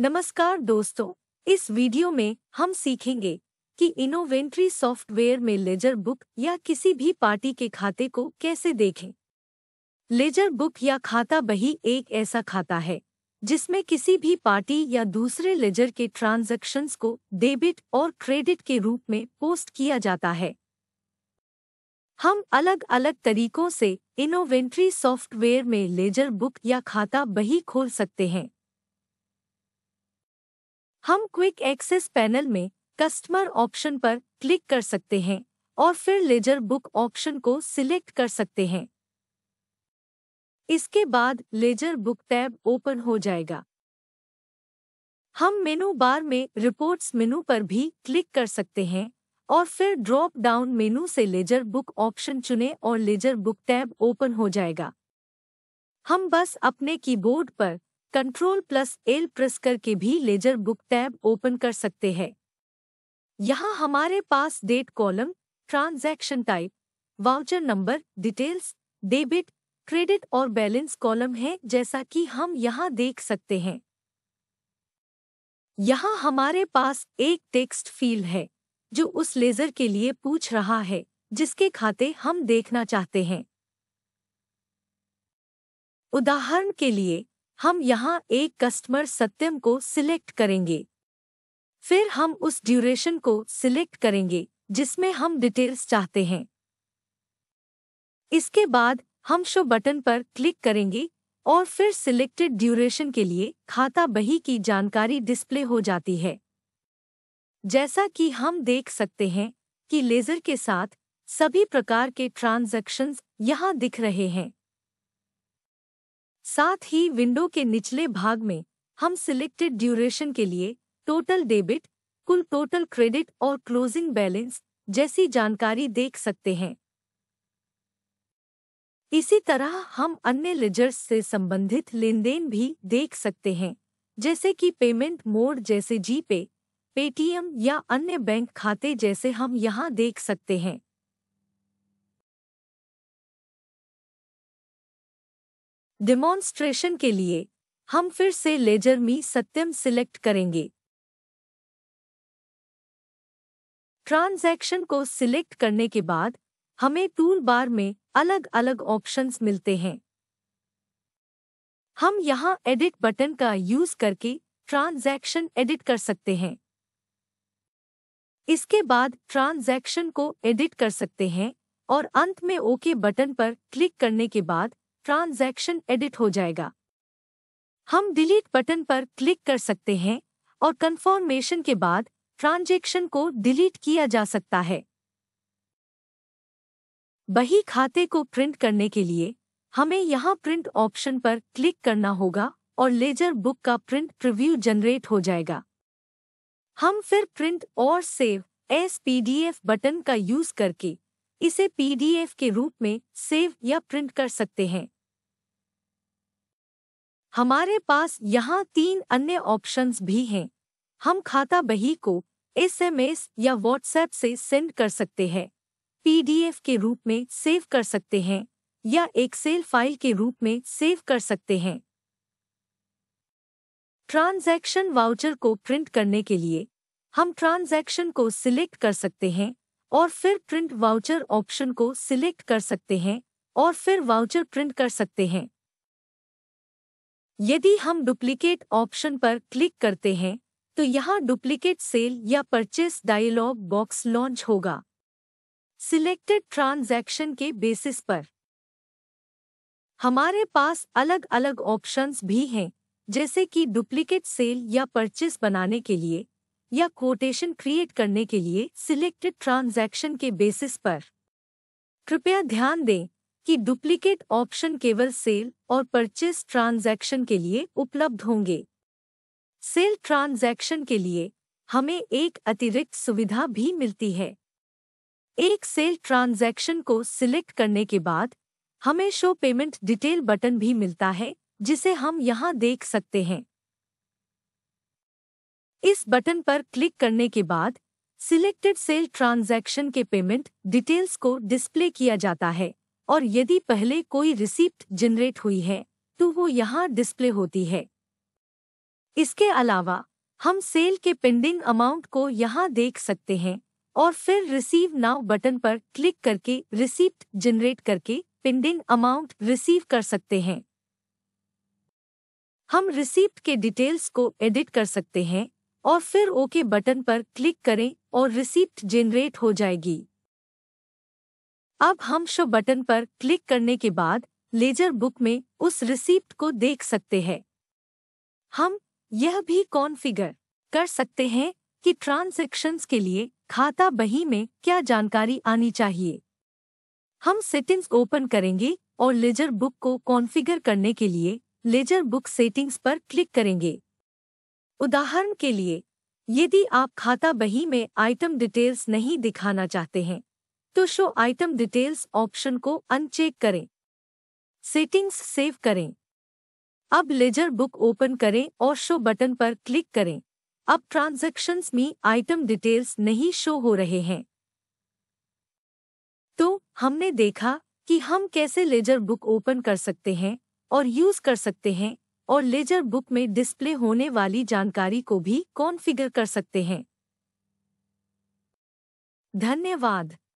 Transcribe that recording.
नमस्कार दोस्तों इस वीडियो में हम सीखेंगे कि इनोवेंट्री सॉफ्टवेयर में लेजर बुक या किसी भी पार्टी के खाते को कैसे देखें लेजर बुक या खाता बही एक ऐसा खाता है जिसमें किसी भी पार्टी या दूसरे लेजर के ट्रांजैक्शंस को डेबिट और क्रेडिट के रूप में पोस्ट किया जाता है हम अलग अलग तरीकों से इनोवेंट्री सॉफ्टवेयर में लेजर बुक या खाता बही खोल सकते हैं हम क्विक एक्सेस पैनल में कस्टमर ऑप्शन पर क्लिक कर सकते हैं और फिर लेजर बुक ऑप्शन को सिलेक्ट कर सकते हैं इसके बाद लेजर बुक टैब ओपन हो जाएगा हम मेनू बार में रिपोर्ट्स मेनू पर भी क्लिक कर सकते हैं और फिर ड्रॉप डाउन मेनू से लेजर बुक ऑप्शन चुनें और लेजर बुक टैब ओपन हो जाएगा हम बस अपने कीबोर्ड पर कंट्रोल प्लस एल प्रेस करके भी लेजर बुक टैब ओपन कर सकते हैं यहाँ हमारे पास date column transaction type voucher number details debit credit और बैलेंस कॉलम है जैसा कि हम यहाँ देख सकते हैं यहाँ हमारे पास एक टेक्स्ट फील है जो उस लेजर के लिए पूछ रहा है जिसके खाते हम देखना चाहते हैं उदाहरण के लिए हम यहाँ एक कस्टमर सत्यम को सिलेक्ट करेंगे फिर हम उस ड्यूरेशन को सिलेक्ट करेंगे जिसमें हम डिटेल्स चाहते हैं इसके बाद हम शो बटन पर क्लिक करेंगे और फिर सिलेक्टेड ड्यूरेशन के लिए खाता बही की जानकारी डिस्प्ले हो जाती है जैसा कि हम देख सकते हैं कि लेजर के साथ सभी प्रकार के ट्रांजैक्शंस यहाँ दिख रहे हैं साथ ही विंडो के निचले भाग में हम सिलेक्टेड ड्यूरेशन के लिए टोटल डेबिट कुल टोटल क्रेडिट और क्लोजिंग बैलेंस जैसी जानकारी देख सकते हैं इसी तरह हम अन्य लेजर्स से संबंधित लेनदेन भी देख सकते हैं जैसे कि पेमेंट मोड जैसे जीपे पेटीएम या अन्य बैंक खाते जैसे हम यहाँ देख सकते हैं डिमॉन्स्ट्रेशन के लिए हम फिर से लेजर मी सत्यम सिलेक्ट करेंगे ट्रांजैक्शन को सिलेक्ट करने के बाद हमें टूल बार में अलग अलग ऑप्शंस मिलते हैं हम यहाँ एडिट बटन का यूज करके ट्रांजैक्शन एडिट कर सकते हैं इसके बाद ट्रांजैक्शन को एडिट कर सकते हैं और अंत में ओके बटन पर क्लिक करने के बाद ट्रांजैक्शन एडिट हो जाएगा हम डिलीट बटन पर क्लिक कर सकते हैं और कंफर्मेशन के बाद ट्रांजैक्शन को डिलीट किया जा सकता है बही खाते को प्रिंट करने के लिए हमें यहाँ प्रिंट ऑप्शन पर क्लिक करना होगा और लेजर बुक का प्रिंट प्रिव्यू जनरेट हो जाएगा हम फिर प्रिंट और सेव एस पीडीएफ बटन का यूज करके इसे पीडीएफ के रूप में सेव या प्रिंट कर सकते हैं हमारे पास यहाँ तीन अन्य ऑप्शंस भी हैं हम खाता बही को एसएमएस या व्हाट्सएप से सेंड कर सकते हैं पीडीएफ के रूप में सेव कर सकते हैं या एक्सेल फाइल के रूप में सेव कर सकते हैं ट्रांजैक्शन वाउचर को प्रिंट करने के लिए हम ट्रांजैक्शन को सिलेक्ट कर सकते हैं और फिर प्रिंट वाउचर ऑप्शन को सिलेक्ट कर सकते हैं और फिर वाउचर प्रिंट कर सकते हैं यदि हम डुप्लीकेट ऑप्शन पर क्लिक करते हैं तो यहाँ डुप्लीकेट सेल या परचेस डायलॉग बॉक्स लॉन्च होगा सिलेक्टेड ट्रांजैक्शन के बेसिस पर हमारे पास अलग अलग ऑप्शंस भी हैं जैसे कि डुप्लीकेट सेल या परचेस बनाने के लिए या कोटेशन क्रिएट करने के लिए सिलेक्टेड ट्रांजैक्शन के बेसिस पर कृपया ध्यान दें कि डुप्लीकेट ऑप्शन केवल सेल और परचेस ट्रांजैक्शन के लिए उपलब्ध होंगे सेल ट्रांजैक्शन के लिए हमें एक अतिरिक्त सुविधा भी मिलती है एक सेल ट्रांजैक्शन को सिलेक्ट करने के बाद हमें शो पेमेंट डिटेल बटन भी मिलता है जिसे हम यहाँ देख सकते हैं इस बटन पर क्लिक करने के बाद सिलेक्टेड सेल ट्रांजैक्शन के पेमेंट डिटेल्स को डिस्प्ले किया जाता है और यदि पहले कोई रिसीप्ट जनरेट हुई है तो वो यहाँ डिस्प्ले होती है इसके अलावा हम सेल के पेंडिंग अमाउंट को यहाँ देख सकते हैं और फिर रिसीव नाउ बटन पर क्लिक करके रिसीप्ट जनरेट करके पेंडिंग अमाउंट रिसीव कर सकते हैं हम रिसीप्ट के डिटेल्स को एडिट कर सकते हैं और फिर ओके बटन पर क्लिक करें और रिसीप्ट जनरेट हो जाएगी अब हम शो बटन पर क्लिक करने के बाद लेजर बुक में उस रिसीप्ट को देख सकते हैं हम यह भी कॉन्फ़िगर कर सकते हैं कि ट्रांजैक्शंस के लिए खाता बही में क्या जानकारी आनी चाहिए हम सेटिंग्स ओपन करेंगे और लेजर बुक को कॉन्फ़िगर करने के लिए लेजर बुक सेटिंग्स पर क्लिक करेंगे उदाहरण के लिए यदि आप खाता बही में आइटम डिटेल्स नहीं दिखाना चाहते हैं तो शो आइटम डिटेल्स ऑप्शन को अनचेक करें सेटिंग्स सेव करें अब लेजर बुक ओपन करें और शो बटन पर क्लिक करें अब ट्रांजैक्शंस में आइटम डिटेल्स नहीं शो हो रहे हैं तो हमने देखा कि हम कैसे लेजर बुक ओपन कर सकते हैं और यूज कर सकते हैं और लेजर बुक में डिस्प्ले होने वाली जानकारी को भी कॉन्फ़िगर कर सकते हैं धन्यवाद